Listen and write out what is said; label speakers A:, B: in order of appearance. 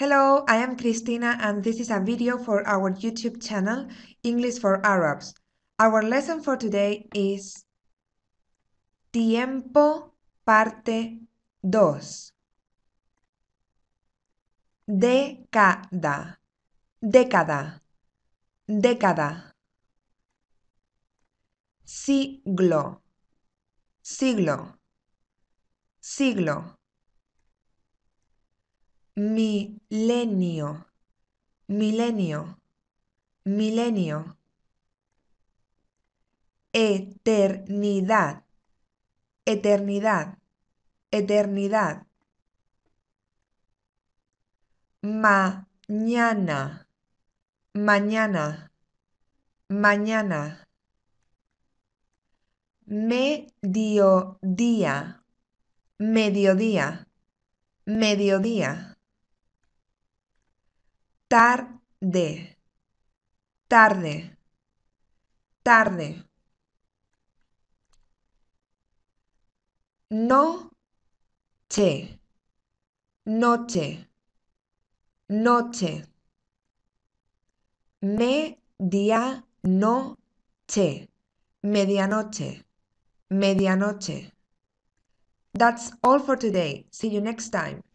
A: Hello, I am Cristina and this is a video for our YouTube channel, English for Arabs. Our lesson for today is Tiempo parte 2 Década Década Década Siglo Siglo Siglo milenio, milenio, milenio. Eternidad, eternidad, eternidad. Mañana, mañana, mañana. Mediodía, mediodía, mediodía tarde, tarde, tarde. Noche, noche, noche. Medianoche, medianoche, medianoche. That's all for today. See you next time.